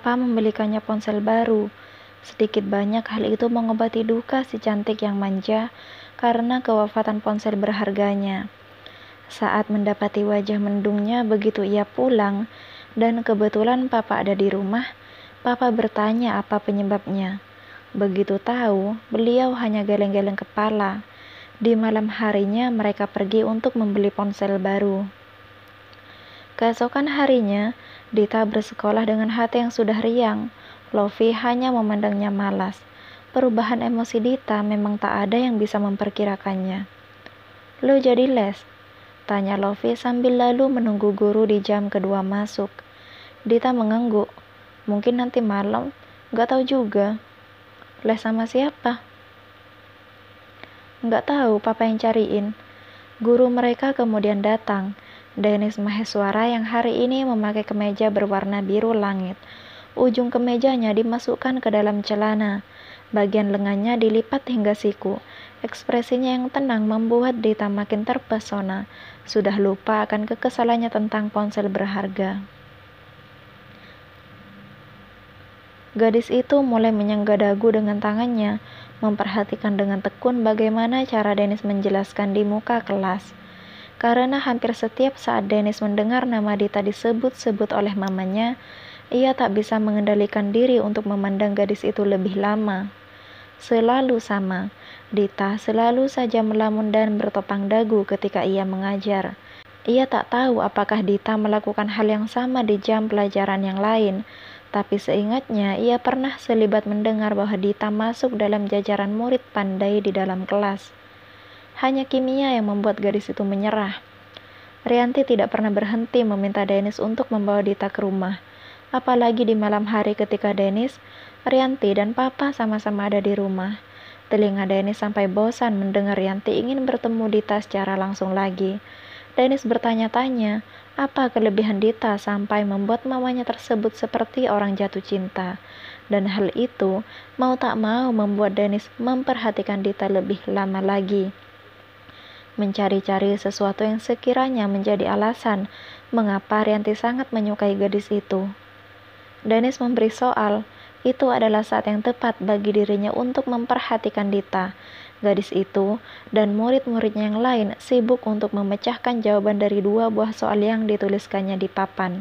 papa membelikannya ponsel baru. Sedikit banyak hal itu mengobati duka si cantik yang manja karena kewafatan ponsel berharganya. Saat mendapati wajah mendungnya begitu ia pulang dan kebetulan papa ada di rumah, papa bertanya apa penyebabnya. Begitu tahu, beliau hanya geleng-geleng kepala. Di malam harinya mereka pergi untuk membeli ponsel baru. Keesokan harinya, Dita bersekolah dengan hati yang sudah riang. Lofi hanya memandangnya malas. Perubahan emosi Dita memang tak ada yang bisa memperkirakannya. Lo jadi les? Tanya Lofi sambil lalu menunggu guru di jam kedua masuk. Dita mengangguk. Mungkin nanti malam, gak tau juga. Les sama siapa? Gak tahu, papa yang cariin. Guru mereka kemudian datang. Dennis Maheswara yang hari ini memakai kemeja berwarna biru langit. Ujung kemejanya dimasukkan ke dalam celana. Bagian lengannya dilipat hingga siku. Ekspresinya yang tenang membuat Dita makin terpesona. Sudah lupa akan kekesalannya tentang ponsel berharga. Gadis itu mulai menyangga dagu dengan tangannya, memperhatikan dengan tekun bagaimana cara Dennis menjelaskan di muka kelas. Karena hampir setiap saat Dennis mendengar nama Dita disebut-sebut oleh mamanya, ia tak bisa mengendalikan diri untuk memandang gadis itu lebih lama. Selalu sama, Dita selalu saja melamun dan bertopang dagu ketika ia mengajar. Ia tak tahu apakah Dita melakukan hal yang sama di jam pelajaran yang lain, tapi seingatnya ia pernah selibat mendengar bahwa Dita masuk dalam jajaran murid pandai di dalam kelas. Hanya kimia yang membuat gadis itu menyerah. Rianti tidak pernah berhenti meminta Dennis untuk membawa Dita ke rumah. Apalagi di malam hari ketika Dennis, Rianti dan Papa sama-sama ada di rumah. Telinga Dennis sampai bosan mendengar Rianti ingin bertemu Dita secara langsung lagi. Dennis bertanya-tanya, apa kelebihan Dita sampai membuat mamanya tersebut seperti orang jatuh cinta. Dan hal itu mau tak mau membuat Dennis memperhatikan Dita lebih lama lagi mencari-cari sesuatu yang sekiranya menjadi alasan mengapa Rianti sangat menyukai gadis itu. Danis memberi soal, itu adalah saat yang tepat bagi dirinya untuk memperhatikan Dita. Gadis itu dan murid-muridnya yang lain sibuk untuk memecahkan jawaban dari dua buah soal yang dituliskannya di papan.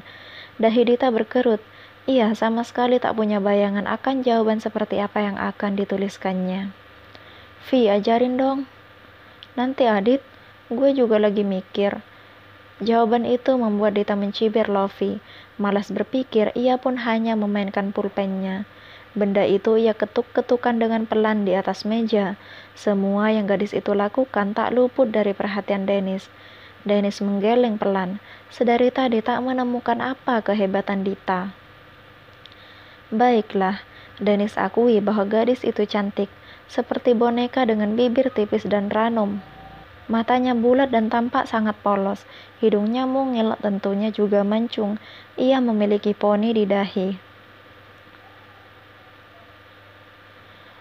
Dahi Dita berkerut, ia sama sekali tak punya bayangan akan jawaban seperti apa yang akan dituliskannya. Vi, ajarin dong. Nanti Adit, Gue juga lagi mikir. Jawaban itu membuat Dita mencibir Lofi. Malas berpikir, ia pun hanya memainkan pulpennya. Benda itu ia ketuk-ketukan dengan pelan di atas meja. Semua yang gadis itu lakukan tak luput dari perhatian Dennis. Dennis menggeleng pelan. Sedari tadi tak menemukan apa kehebatan Dita. Baiklah, Dennis akui bahwa gadis itu cantik, seperti boneka dengan bibir tipis dan ranum. Matanya bulat dan tampak sangat polos. Hidungnya mungil, tentunya juga mancung. Ia memiliki poni di dahi.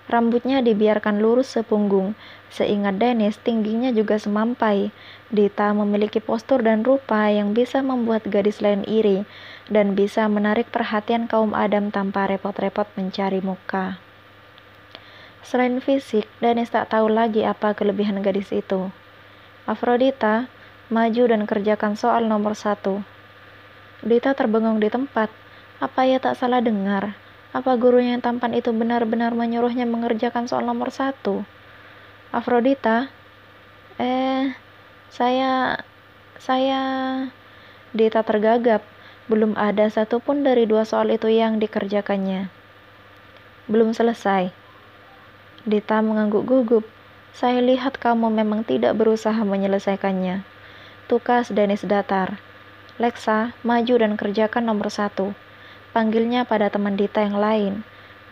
Rambutnya dibiarkan lurus sepunggung. Seingat Dennis, tingginya juga semampai. Dita memiliki postur dan rupa yang bisa membuat gadis lain iri dan bisa menarik perhatian kaum Adam tanpa repot-repot mencari muka. Selain fisik, Dennis tak tahu lagi apa kelebihan gadis itu. Afrodita, maju dan kerjakan soal nomor satu. Dita terbengong di tempat. Apa ia tak salah dengar? Apa gurunya yang tampan itu benar-benar menyuruhnya mengerjakan soal nomor satu? Afrodita, eh, saya, saya... Dita tergagap. Belum ada satupun dari dua soal itu yang dikerjakannya. Belum selesai. Dita mengangguk gugup. Saya lihat kamu memang tidak berusaha menyelesaikannya. Tukas Denis datar. Lexa, maju dan kerjakan nomor satu. Panggilnya pada teman Dita yang lain.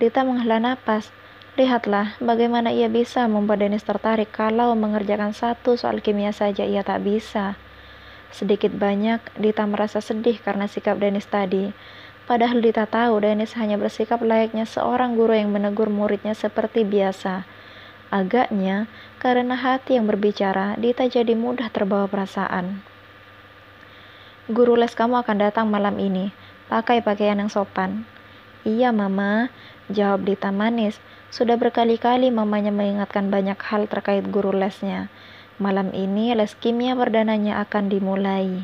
Dita menghela napas. Lihatlah bagaimana ia bisa membuat Dennis tertarik kalau mengerjakan satu soal kimia saja ia tak bisa. Sedikit banyak, Dita merasa sedih karena sikap Dennis tadi. Padahal Dita tahu Dennis hanya bersikap layaknya seorang guru yang menegur muridnya seperti biasa. Agaknya, karena hati yang berbicara, Dita jadi mudah terbawa perasaan. Guru les kamu akan datang malam ini. Pakai pakaian yang sopan. Iya, Mama, jawab Dita manis. Sudah berkali-kali mamanya mengingatkan banyak hal terkait guru lesnya. Malam ini les kimia perdananya akan dimulai.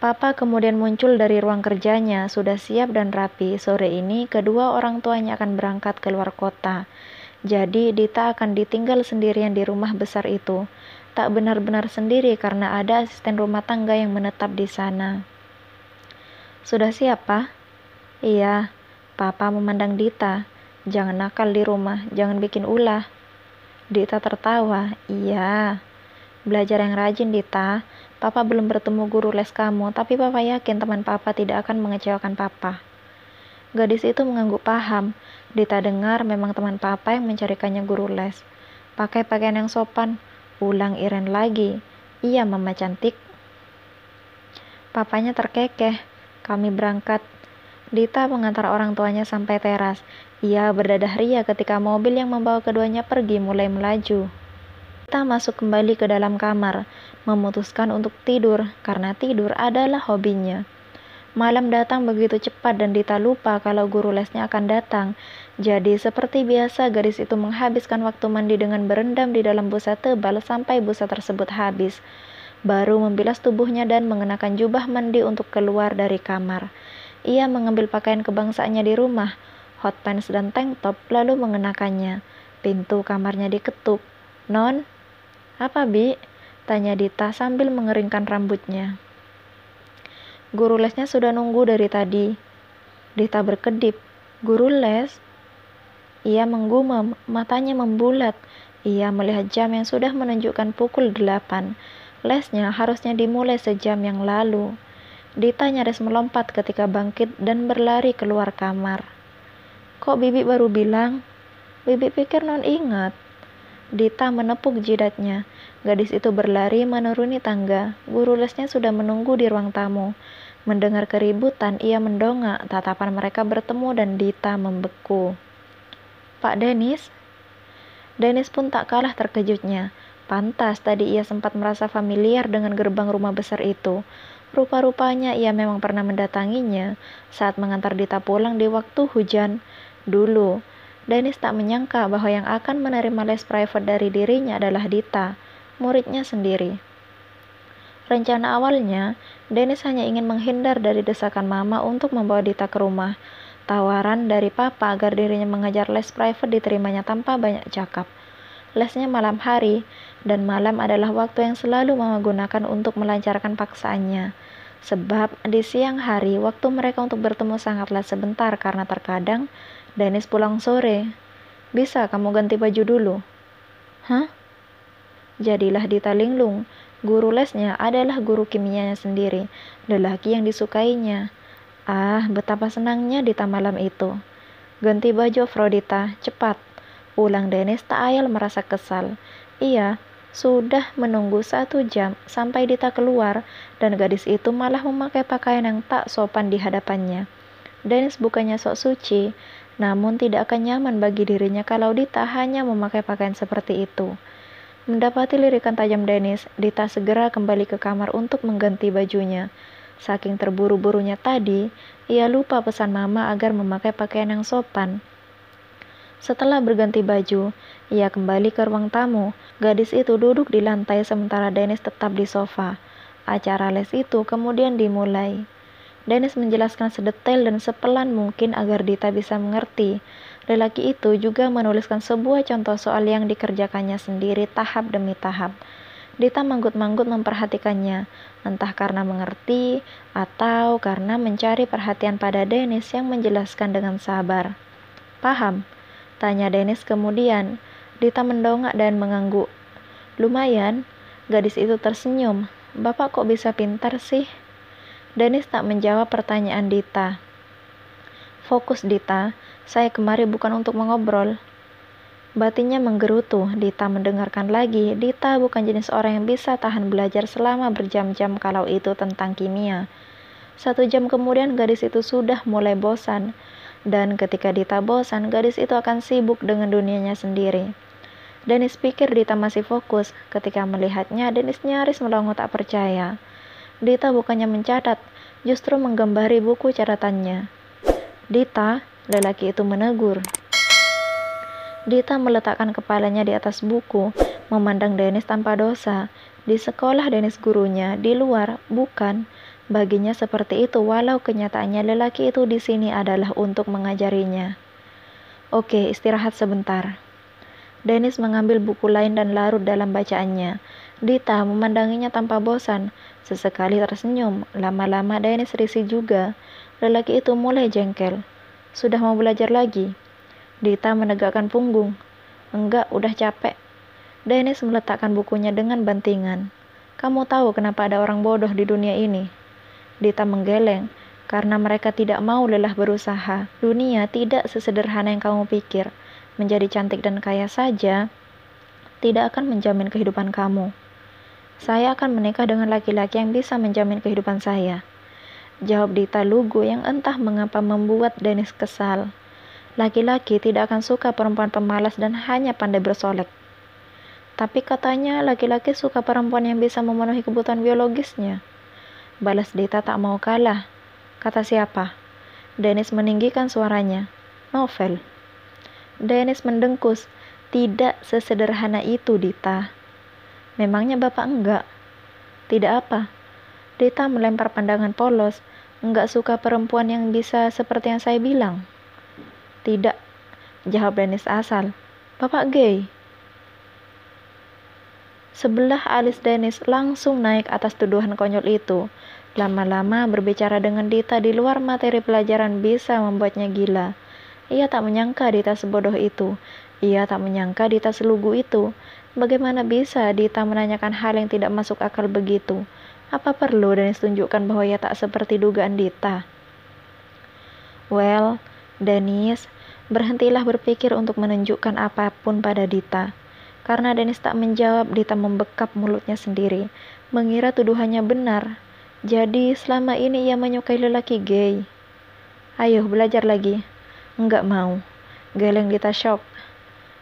Papa kemudian muncul dari ruang kerjanya, sudah siap dan rapi. Sore ini, kedua orang tuanya akan berangkat ke luar kota. Jadi, Dita akan ditinggal sendirian di rumah besar itu. Tak benar-benar sendiri karena ada asisten rumah tangga yang menetap di sana. Sudah siap, Pak? Iya, Papa memandang Dita. Jangan nakal di rumah, jangan bikin ulah. Dita tertawa. Iya. Belajar yang rajin, Dita. Papa belum bertemu guru les kamu, tapi papa yakin teman papa tidak akan mengecewakan papa. Gadis itu mengangguk paham. Dita dengar memang teman papa yang mencarikannya guru les. Pakai pakaian yang sopan. Ulang Iren lagi. Iya, mama cantik. Papanya terkekeh. Kami berangkat. Dita mengantar orang tuanya sampai teras. Ia berdadah ria ketika mobil yang membawa keduanya pergi mulai melaju. Kita masuk kembali ke dalam kamar, memutuskan untuk tidur karena tidur adalah hobinya. Malam datang begitu cepat dan Dita lupa kalau guru lesnya akan datang. Jadi seperti biasa gadis itu menghabiskan waktu mandi dengan berendam di dalam busa tebal sampai busa tersebut habis. Baru membilas tubuhnya dan mengenakan jubah mandi untuk keluar dari kamar. Ia mengambil pakaian kebangsaannya di rumah, hot pants dan tank top lalu mengenakannya. Pintu kamarnya diketuk. Non, apa, Bi? Tanya Dita sambil mengeringkan rambutnya. Guru lesnya sudah nunggu dari tadi. Dita berkedip. Guru les? Ia menggumam, matanya membulat. Ia melihat jam yang sudah menunjukkan pukul delapan. Lesnya harusnya dimulai sejam yang lalu. Dita nyaris melompat ketika bangkit dan berlari keluar kamar. Kok Bibi baru bilang? Bibi pikir non ingat. Dita menepuk jidatnya. Gadis itu berlari menuruni tangga. Guru lesnya sudah menunggu di ruang tamu. Mendengar keributan, ia mendongak. Tatapan mereka bertemu dan Dita membeku. Pak Denis? Denis pun tak kalah terkejutnya. Pantas tadi ia sempat merasa familiar dengan gerbang rumah besar itu. Rupa-rupanya ia memang pernah mendatanginya saat mengantar Dita pulang di waktu hujan dulu Dennis tak menyangka bahwa yang akan menerima les private dari dirinya adalah Dita, muridnya sendiri. Rencana awalnya, Dennis hanya ingin menghindar dari desakan mama untuk membawa Dita ke rumah. Tawaran dari papa agar dirinya mengejar les private diterimanya tanpa banyak cakap. Lesnya malam hari, dan malam adalah waktu yang selalu mama gunakan untuk melancarkan paksaannya. Sebab di siang hari waktu mereka untuk bertemu sangatlah sebentar karena terkadang Dennis pulang sore. Bisa kamu ganti baju dulu? Hah? Jadilah Dita Linglung. Guru lesnya adalah guru kimianya sendiri, lelaki yang disukainya. Ah, betapa senangnya Dita malam itu. Ganti baju Afrodita, cepat. Ulang Dennis tak ayal merasa kesal. Iya, sudah menunggu satu jam sampai Dita keluar dan gadis itu malah memakai pakaian yang tak sopan di hadapannya. Dennis bukannya sok suci, namun tidak akan nyaman bagi dirinya kalau Dita hanya memakai pakaian seperti itu. Mendapati lirikan tajam Dennis, Dita segera kembali ke kamar untuk mengganti bajunya. Saking terburu-burunya tadi, ia lupa pesan mama agar memakai pakaian yang sopan. Setelah berganti baju, ia kembali ke ruang tamu. Gadis itu duduk di lantai sementara Dennis tetap di sofa. Acara les itu kemudian dimulai. Dennis menjelaskan sedetail dan sepelan mungkin agar Dita bisa mengerti. Lelaki itu juga menuliskan sebuah contoh soal yang dikerjakannya sendiri tahap demi tahap. Dita manggut-manggut memperhatikannya, entah karena mengerti atau karena mencari perhatian pada Dennis yang menjelaskan dengan sabar. Paham? Tanya Dennis kemudian. Dita mendongak dan mengangguk. Lumayan, gadis itu tersenyum. Bapak kok bisa pintar sih? Dennis tak menjawab pertanyaan Dita. Fokus Dita, saya kemari bukan untuk mengobrol. Batinya menggerutu, Dita mendengarkan lagi. Dita bukan jenis orang yang bisa tahan belajar selama berjam-jam kalau itu tentang kimia. Satu jam kemudian gadis itu sudah mulai bosan. Dan ketika Dita bosan, gadis itu akan sibuk dengan dunianya sendiri. Dennis pikir Dita masih fokus. Ketika melihatnya, Dennis nyaris melongo tak percaya. Dita bukannya mencatat, justru menggembari buku catatannya. Dita, lelaki itu menegur. Dita meletakkan kepalanya di atas buku, memandang Denis tanpa dosa. Di sekolah Denis gurunya, di luar, bukan. Baginya seperti itu, walau kenyataannya lelaki itu di sini adalah untuk mengajarinya. Oke, istirahat sebentar. Dennis mengambil buku lain dan larut dalam bacaannya. Dita memandanginya tanpa bosan. Sesekali tersenyum, lama-lama Dennis risih juga. Lelaki itu mulai jengkel. Sudah mau belajar lagi? Dita menegakkan punggung. Enggak, udah capek. Dennis meletakkan bukunya dengan bantingan. Kamu tahu kenapa ada orang bodoh di dunia ini? Dita menggeleng, karena mereka tidak mau lelah berusaha. Dunia tidak sesederhana yang kamu pikir. Menjadi cantik dan kaya saja tidak akan menjamin kehidupan kamu. Saya akan menikah dengan laki-laki yang bisa menjamin kehidupan saya. Jawab Dita Lugu yang entah mengapa membuat Dennis kesal. Laki-laki tidak akan suka perempuan pemalas dan hanya pandai bersolek. Tapi katanya laki-laki suka perempuan yang bisa memenuhi kebutuhan biologisnya. Balas Dita tak mau kalah. Kata siapa? Dennis meninggikan suaranya. Novel. Dennis mendengkus. Tidak sesederhana itu, Dita. Memangnya Bapak enggak? Tidak apa. Rita melempar pandangan polos. Enggak suka perempuan yang bisa seperti yang saya bilang. Tidak. Jawab Dennis asal. Bapak gay. Sebelah alis Dennis langsung naik atas tuduhan konyol itu. Lama-lama berbicara dengan Dita di luar materi pelajaran bisa membuatnya gila. Ia tak menyangka Dita sebodoh itu. Ia tak menyangka Dita selugu itu. Bagaimana bisa Dita menanyakan hal yang tidak masuk akal begitu? Apa perlu Dennis tunjukkan bahwa ia tak seperti dugaan Dita? Well, Dennis, berhentilah berpikir untuk menunjukkan apapun pada Dita. Karena Dennis tak menjawab, Dita membekap mulutnya sendiri, mengira tuduhannya benar. Jadi selama ini ia menyukai lelaki gay. Ayo, belajar lagi. Enggak mau. Geleng Dita shock.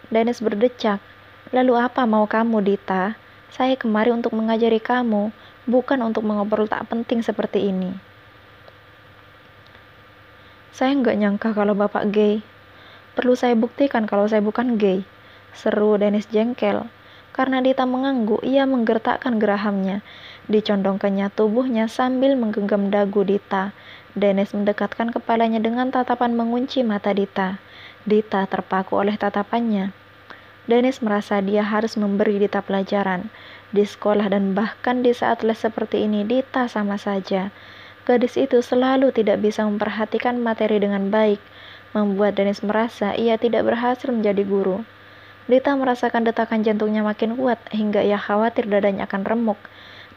Dennis berdecak, Lalu apa mau kamu, Dita? Saya kemari untuk mengajari kamu, bukan untuk mengobrol tak penting seperti ini. Saya nggak nyangka kalau bapak gay. Perlu saya buktikan kalau saya bukan gay. Seru Dennis jengkel. Karena Dita mengangguk, ia menggertakkan gerahamnya. Dicondongkannya tubuhnya sambil menggenggam dagu Dita. Dennis mendekatkan kepalanya dengan tatapan mengunci mata Dita. Dita terpaku oleh tatapannya. Dennis merasa dia harus memberi Dita pelajaran. Di sekolah dan bahkan di saat les seperti ini, Dita sama saja. Gadis itu selalu tidak bisa memperhatikan materi dengan baik, membuat Dennis merasa ia tidak berhasil menjadi guru. Dita merasakan detakan jantungnya makin kuat hingga ia khawatir dadanya akan remuk.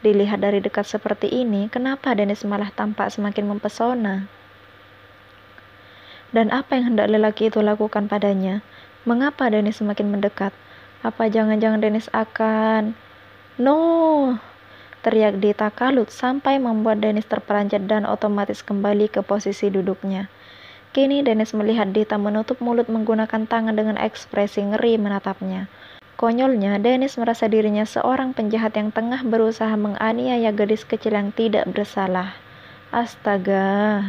Dilihat dari dekat seperti ini, kenapa Dennis malah tampak semakin mempesona? Dan apa yang hendak lelaki itu lakukan padanya? Mengapa Dennis semakin mendekat? Apa jangan-jangan Dennis akan... No! Teriak Dita kalut sampai membuat Dennis terperanjat dan otomatis kembali ke posisi duduknya. Kini Dennis melihat Dita menutup mulut menggunakan tangan dengan ekspresi ngeri menatapnya. Konyolnya, Dennis merasa dirinya seorang penjahat yang tengah berusaha menganiaya gadis kecil yang tidak bersalah. Astaga!